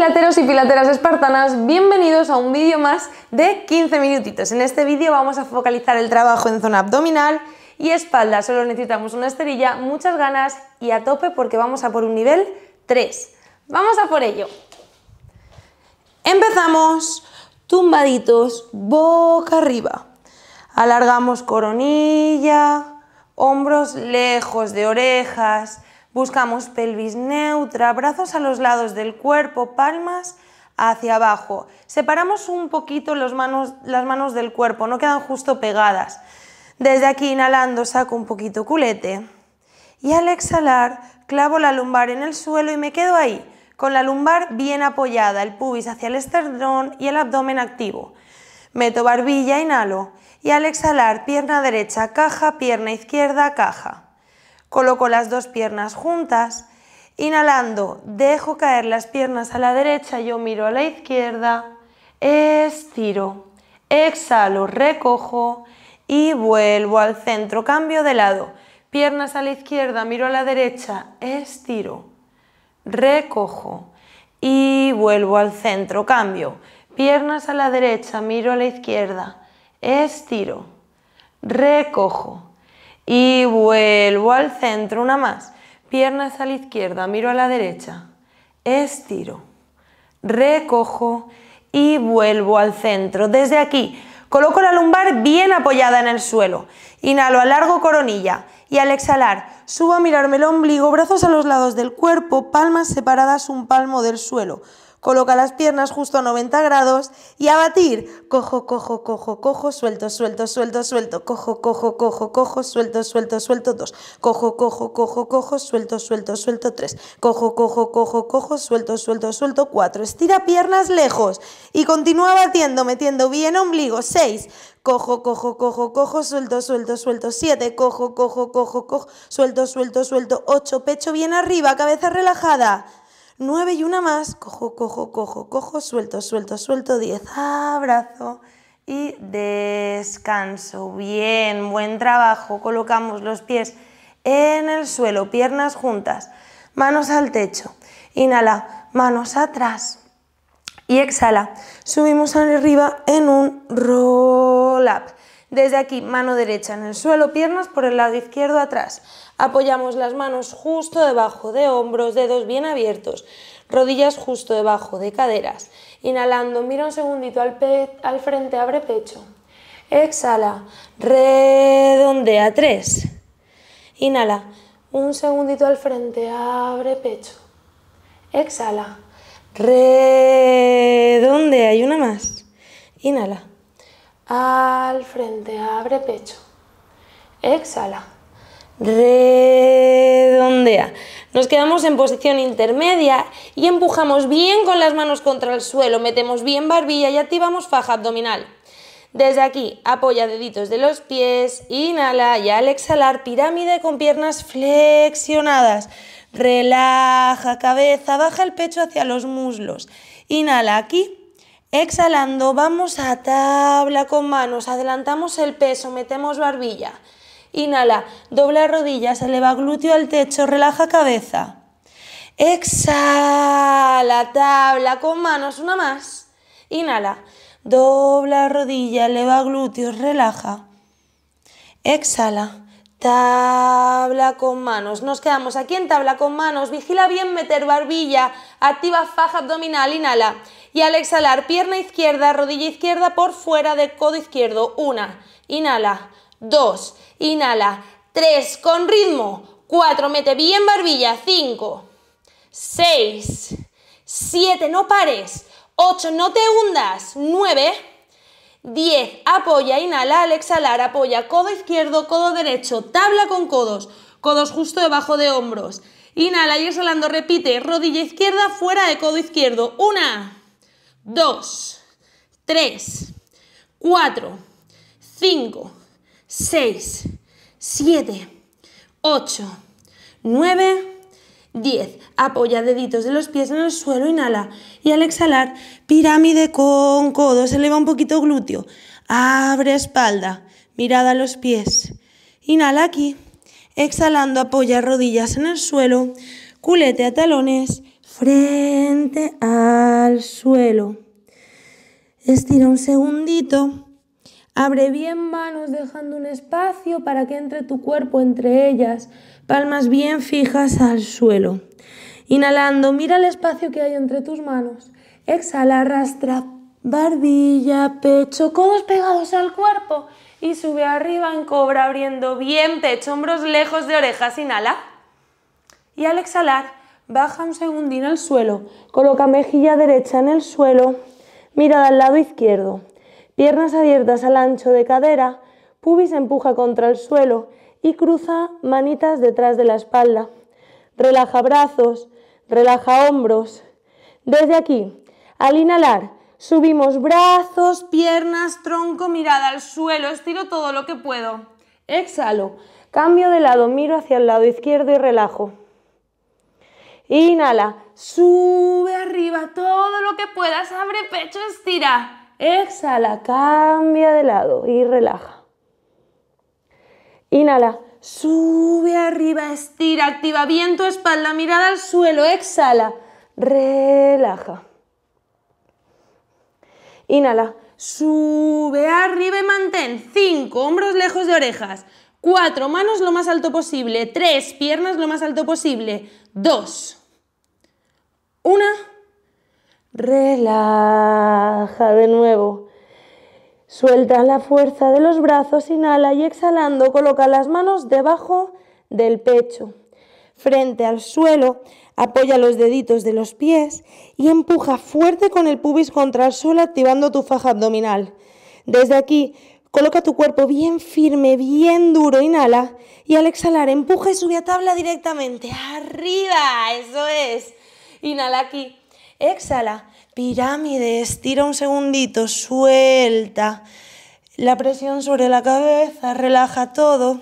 pilateros y pilateras espartanas, bienvenidos a un vídeo más de 15 minutitos. En este vídeo vamos a focalizar el trabajo en zona abdominal y espalda. Solo necesitamos una esterilla, muchas ganas y a tope porque vamos a por un nivel 3. Vamos a por ello. Empezamos tumbaditos boca arriba. Alargamos coronilla, hombros lejos de orejas, Buscamos pelvis neutra, brazos a los lados del cuerpo, palmas hacia abajo. Separamos un poquito las manos del cuerpo, no quedan justo pegadas. Desde aquí inhalando saco un poquito culete. Y al exhalar clavo la lumbar en el suelo y me quedo ahí, con la lumbar bien apoyada, el pubis hacia el esternón y el abdomen activo. Meto barbilla, inhalo. Y al exhalar, pierna derecha, caja, pierna izquierda, caja. Coloco las dos piernas juntas. Inhalando, dejo caer las piernas a la derecha, yo miro a la izquierda. Estiro. Exhalo, recojo y vuelvo al centro. Cambio de lado. Piernas a la izquierda, miro a la derecha. Estiro. Recojo y vuelvo al centro. Cambio. Piernas a la derecha, miro a la izquierda. Estiro. Recojo y vuelvo al centro, una más. Piernas a la izquierda, miro a la derecha, estiro, recojo y vuelvo al centro. Desde aquí, coloco la lumbar bien apoyada en el suelo. Inhalo, alargo coronilla y al exhalar, subo a mirarme el ombligo, brazos a los lados del cuerpo, palmas separadas un palmo del suelo. Coloca las piernas justo a 90 grados y a batir. Cojo, cojo, cojo, cojo, suelto, suelto, suelto, suelto. Cojo, cojo, cojo, cojo, suelto, suelto, suelto. Dos. Cojo, cojo, cojo, cojo, suelto, suelto, suelto. Tres. Cojo, cojo, cojo, cojo, suelto, suelto, suelto. Cuatro. Estira piernas lejos y continúa batiendo, metiendo bien ombligo. Seis. Cojo, cojo, cojo, cojo, suelto, suelto, suelto. siete cojo, cojo, cojo, cojo, suelto, suelto, suelto. ocho pecho bien arriba, cabeza relajada. 9 y una más, cojo, cojo, cojo, cojo, suelto, suelto, suelto, 10, abrazo y descanso. Bien, buen trabajo. Colocamos los pies en el suelo, piernas juntas, manos al techo. Inhala, manos atrás y exhala. Subimos arriba en un roll up. Desde aquí, mano derecha en el suelo, piernas por el lado izquierdo atrás. Apoyamos las manos justo debajo de hombros, dedos bien abiertos, rodillas justo debajo de caderas. Inhalando, mira un segundito al, al frente, abre pecho. Exhala, redondea, tres. Inhala, un segundito al frente, abre pecho. Exhala, redondea hay una más. Inhala al frente, abre pecho. Exhala. Redondea. Nos quedamos en posición intermedia y empujamos bien con las manos contra el suelo, metemos bien barbilla y activamos faja abdominal. Desde aquí, apoya deditos de los pies, inhala y al exhalar, pirámide con piernas flexionadas. Relaja cabeza, baja el pecho hacia los muslos. Inhala aquí Exhalando, vamos a tabla con manos, adelantamos el peso, metemos barbilla. Inhala, dobla rodillas, eleva glúteo al techo, relaja cabeza. Exhala, tabla con manos, una más. Inhala, dobla rodilla, eleva glúteos, relaja. Exhala, tabla con manos. Nos quedamos aquí en tabla con manos. Vigila bien meter barbilla, activa faja abdominal, inhala. Y al exhalar, pierna izquierda, rodilla izquierda por fuera de codo izquierdo. Una, inhala, dos, inhala, tres, con ritmo. Cuatro, mete bien barbilla. Cinco, seis, siete, no pares. Ocho, no te hundas. Nueve, diez, Apoya, inhala al exhalar, apoya codo izquierdo, codo derecho, tabla con codos, codos justo debajo de hombros. Inhala y exhalando, repite, rodilla izquierda fuera de codo izquierdo. Una, 2, 3, 4, 5, 6, 7, 8, 9, 10. Apoya deditos de los pies en el suelo, inhala. Y al exhalar, pirámide con codos, eleva un poquito glúteo. Abre espalda, mirada a los pies. Inhala aquí. Exhalando, apoya rodillas en el suelo, culete a talones frente al suelo. Estira un segundito. Abre bien manos dejando un espacio para que entre tu cuerpo entre ellas. Palmas bien fijas al suelo. Inhalando, mira el espacio que hay entre tus manos. Exhala, arrastra barbilla, pecho, codos pegados al cuerpo y sube arriba en cobra abriendo bien pecho, hombros lejos de orejas. Inhala. Y al exhalar, Baja un segundín al suelo. Coloca mejilla derecha en el suelo. Mirada al lado izquierdo. Piernas abiertas al ancho de cadera. Pubis empuja contra el suelo y cruza manitas detrás de la espalda. Relaja brazos, relaja hombros. Desde aquí, al inhalar, subimos brazos, piernas, tronco, mirada al suelo, estiro todo lo que puedo. Exhalo, cambio de lado, miro hacia el lado izquierdo y relajo. Inhala, sube arriba todo lo que puedas, abre pecho, estira. Exhala, cambia de lado y relaja. Inhala, sube arriba, estira, activa bien tu espalda, mirada al suelo, exhala, relaja. Inhala, sube arriba y mantén. cinco hombros lejos de orejas. cuatro manos lo más alto posible. tres piernas lo más alto posible. dos una. Relaja de nuevo. Suelta la fuerza de los brazos, inhala y exhalando coloca las manos debajo del pecho. Frente al suelo, apoya los deditos de los pies y empuja fuerte con el pubis contra el suelo activando tu faja abdominal. Desde aquí, coloca tu cuerpo bien firme, bien duro, inhala y al exhalar empuja y sube a tabla directamente. Arriba, eso es. Inhala aquí. Exhala. Pirámides. estira un segundito. Suelta. La presión sobre la cabeza. Relaja todo.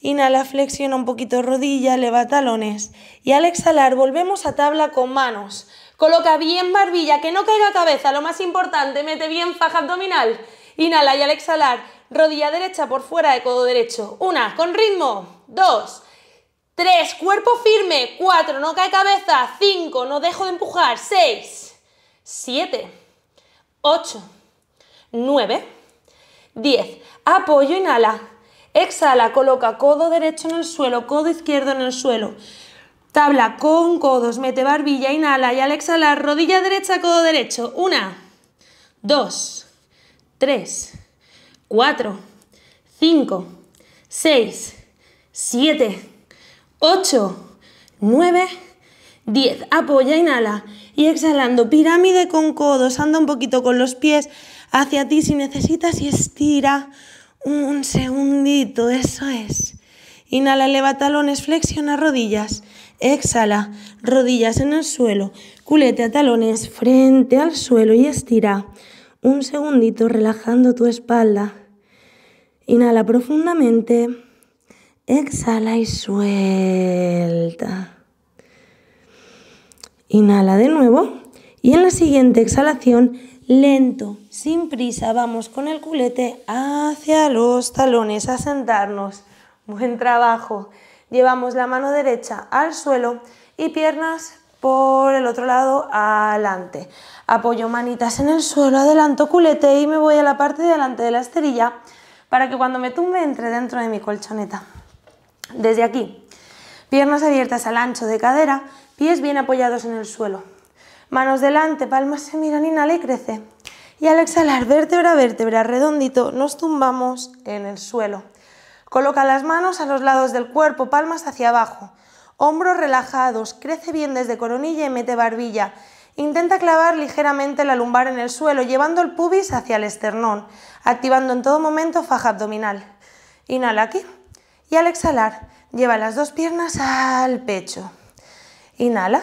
Inhala, flexiona un poquito rodilla, eleva talones. Y al exhalar volvemos a tabla con manos. Coloca bien barbilla, que no caiga cabeza, lo más importante, mete bien faja abdominal. Inhala y al exhalar, rodilla derecha por fuera de codo derecho. Una, con ritmo. Dos, 3, cuerpo firme. 4, no cae cabeza. 5, no dejo de empujar. 6, 7, 8, 9, 10. Apoyo, inhala. Exhala, coloca codo derecho en el suelo, codo izquierdo en el suelo. Tabla con codos, mete barbilla, inhala y al exhalar, rodilla derecha, codo derecho. 1, 2, 3, 4, 5, 6, 7, 8, 9, 10. Apoya, inhala. Y exhalando, pirámide con codos. Anda un poquito con los pies hacia ti si necesitas y estira un segundito. Eso es. Inhala, eleva talones, flexiona rodillas. Exhala, rodillas en el suelo. Culete a talones, frente al suelo y estira. Un segundito relajando tu espalda. Inhala profundamente. Exhala y suelta. Inhala de nuevo y en la siguiente exhalación, lento, sin prisa, vamos con el culete hacia los talones a sentarnos. Buen trabajo. Llevamos la mano derecha al suelo y piernas por el otro lado adelante. Apoyo manitas en el suelo, adelanto culete y me voy a la parte de delante de la esterilla para que cuando me tumbe entre dentro de mi colchoneta. Desde aquí, piernas abiertas al ancho de cadera, pies bien apoyados en el suelo. Manos delante, palmas se miran, inhala y crece. Y al exhalar, vértebra a vértebra, redondito, nos tumbamos en el suelo. Coloca las manos a los lados del cuerpo, palmas hacia abajo. Hombros relajados, crece bien desde coronilla y mete barbilla. Intenta clavar ligeramente la lumbar en el suelo, llevando el pubis hacia el esternón, activando en todo momento faja abdominal. Inhala aquí y al exhalar lleva las dos piernas al pecho. Inhala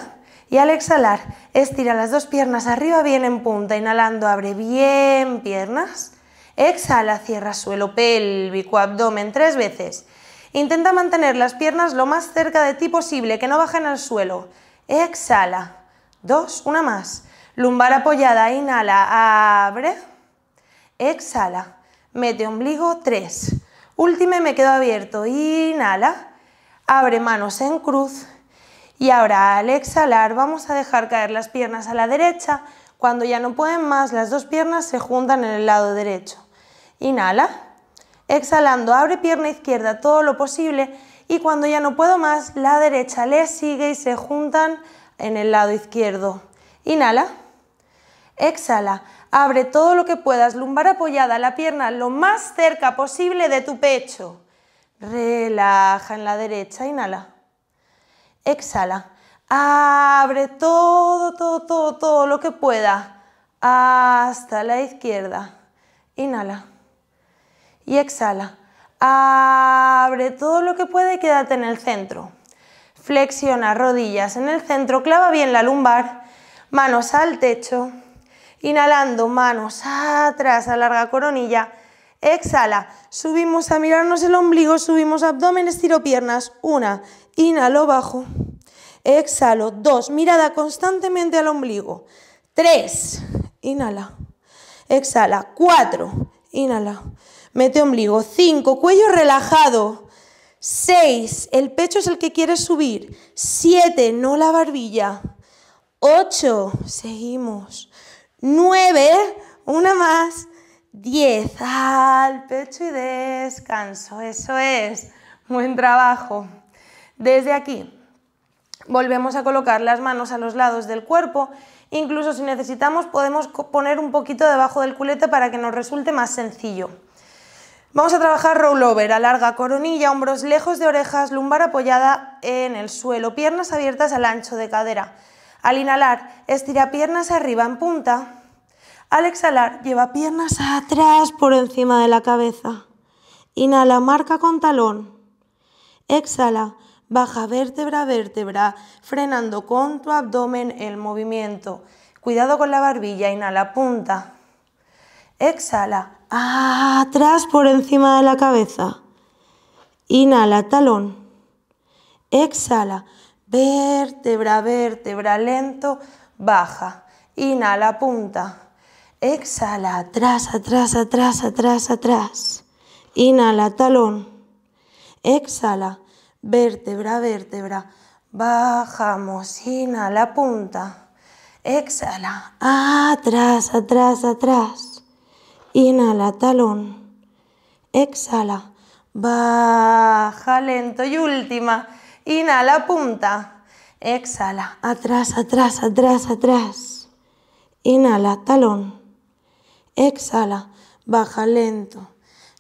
y al exhalar estira las dos piernas arriba bien en punta, inhalando abre bien piernas, exhala, cierra suelo pélvico, abdomen tres veces. Intenta mantener las piernas lo más cerca de ti posible, que no bajen al suelo. Exhala. Dos, una más. Lumbar apoyada, inhala, abre. Exhala. Mete ombligo, tres. Última y me quedo abierto. Inhala. Abre manos en cruz. Y ahora al exhalar vamos a dejar caer las piernas a la derecha. Cuando ya no pueden más, las dos piernas se juntan en el lado derecho. Inhala. Exhalando, abre pierna izquierda todo lo posible y cuando ya no puedo más, la derecha le sigue y se juntan en el lado izquierdo. Inhala. Exhala, abre todo lo que puedas, lumbar apoyada, la pierna lo más cerca posible de tu pecho. Relaja en la derecha, inhala. Exhala, abre todo, todo, todo, todo lo que pueda hasta la izquierda. Inhala y exhala. Abre todo lo que pueda y quédate en el centro. Flexiona rodillas en el centro, clava bien la lumbar, manos al techo. Inhalando, manos atrás, alarga coronilla. Exhala, subimos a mirarnos el ombligo, subimos abdomen, estiro piernas. Una, inhalo bajo. Exhalo, dos, mirada constantemente al ombligo. Tres, inhala. Exhala, cuatro, inhala. Mete ombligo, cinco, cuello relajado. seis, El pecho es el que quiere subir. siete, No la barbilla. ocho, Seguimos. 9, una más, 10, al pecho y descanso, eso es, buen trabajo. Desde aquí volvemos a colocar las manos a los lados del cuerpo, incluso si necesitamos podemos poner un poquito debajo del culete para que nos resulte más sencillo. Vamos a trabajar rollover, larga coronilla, hombros lejos de orejas, lumbar apoyada en el suelo, piernas abiertas al ancho de cadera. Al inhalar, estira piernas arriba en punta. Al exhalar, lleva piernas atrás por encima de la cabeza. Inhala, marca con talón. Exhala, baja vértebra a vértebra, frenando con tu abdomen el movimiento. Cuidado con la barbilla, inhala, punta. Exhala, atrás por encima de la cabeza. Inhala, talón. Exhala, vértebra, vértebra, lento, baja. Inhala, punta. Exhala, atrás, atrás, atrás, atrás, atrás. Inhala, talón. Exhala, vértebra, vértebra. Bajamos, inhala, punta. Exhala, atrás, atrás, atrás. Inhala, talón. Exhala, baja lento y última. Inhala, punta. Exhala, atrás, atrás, atrás, atrás. Inhala, talón. Exhala, baja lento,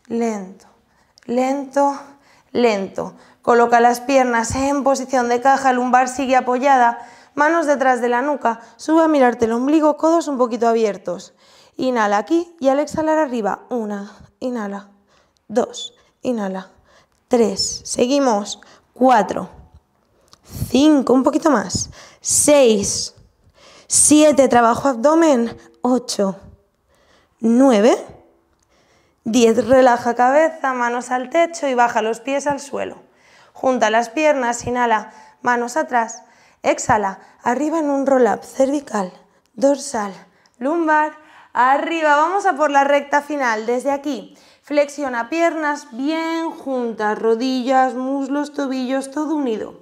lento, lento, lento. Coloca las piernas en posición de caja, lumbar sigue apoyada, manos detrás de la nuca, sube a mirarte el ombligo, codos un poquito abiertos. Inhala aquí y al exhalar arriba, una, inhala, dos, inhala, tres. Seguimos, 4, 5, un poquito más, 6, 7, trabajo abdomen, 8, 9, 10, relaja cabeza, manos al techo y baja los pies al suelo. Junta las piernas, inhala, manos atrás, exhala, arriba en un roll-up, cervical, dorsal, lumbar, arriba, vamos a por la recta final, desde aquí. Flexiona piernas bien juntas, rodillas, muslos, tobillos, todo unido.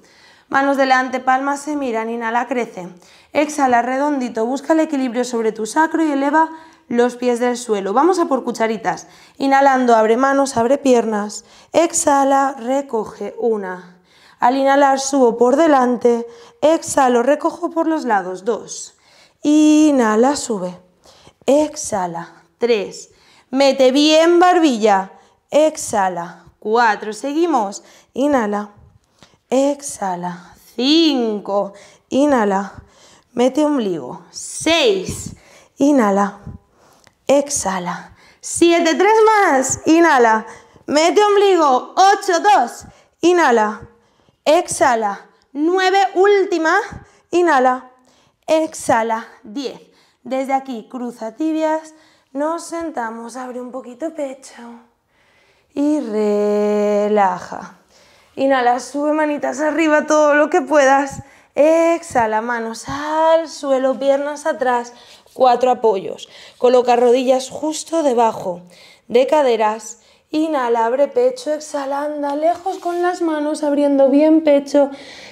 Manos delante, palmas se miran, inhala, crece. Exhala, redondito, busca el equilibrio sobre tu sacro y eleva los pies del suelo. Vamos a por cucharitas. Inhalando, abre manos, abre piernas. Exhala, recoge, una. Al inhalar, subo por delante. Exhalo, recojo por los lados, dos. Inhala, sube. Exhala, tres. Mete bien barbilla. Exhala. cuatro, Seguimos. Inhala. Exhala. cinco, Inhala. Mete ombligo. seis, Inhala. Exhala. siete, tres más. Inhala. Mete ombligo. ocho dos, Inhala. Exhala. nueve Última. Inhala. Exhala. diez. Desde aquí cruza tibias nos sentamos, abre un poquito pecho y relaja. Inhala, sube manitas arriba todo lo que puedas. Exhala, manos al suelo, piernas atrás, cuatro apoyos. Coloca rodillas justo debajo de caderas Inhala, abre pecho, exhala, anda lejos con las manos, abriendo bien pecho,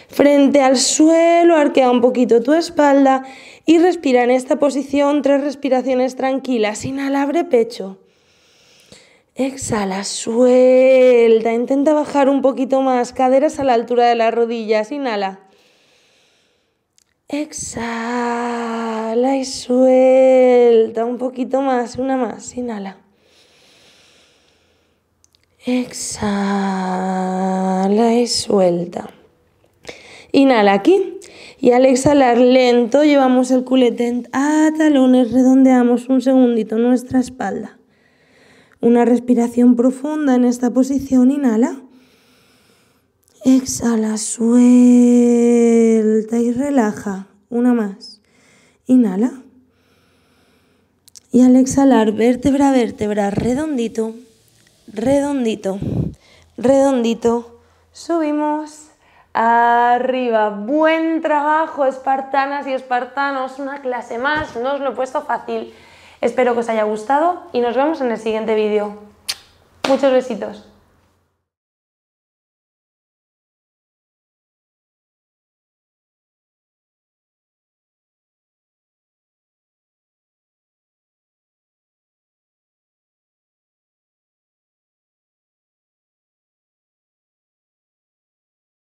frente al suelo, arquea un poquito tu espalda y respira en esta posición tres respiraciones tranquilas. Inhala, abre pecho. Exhala, suelta. Intenta bajar un poquito más, caderas a la altura de las rodillas. Inhala. Exhala y suelta un poquito más, una más. Inhala. Exhala y suelta. Inhala aquí. Y al exhalar lento llevamos el culete a talones, redondeamos un segundito nuestra espalda. Una respiración profunda en esta posición, inhala. Exhala, suelta y relaja. Una más. Inhala. Y al exhalar, vértebra, vértebra, redondito redondito, redondito, subimos arriba. Buen trabajo, espartanas y espartanos, una clase más, no os lo he puesto fácil. Espero que os haya gustado y nos vemos en el siguiente vídeo. Muchos besitos.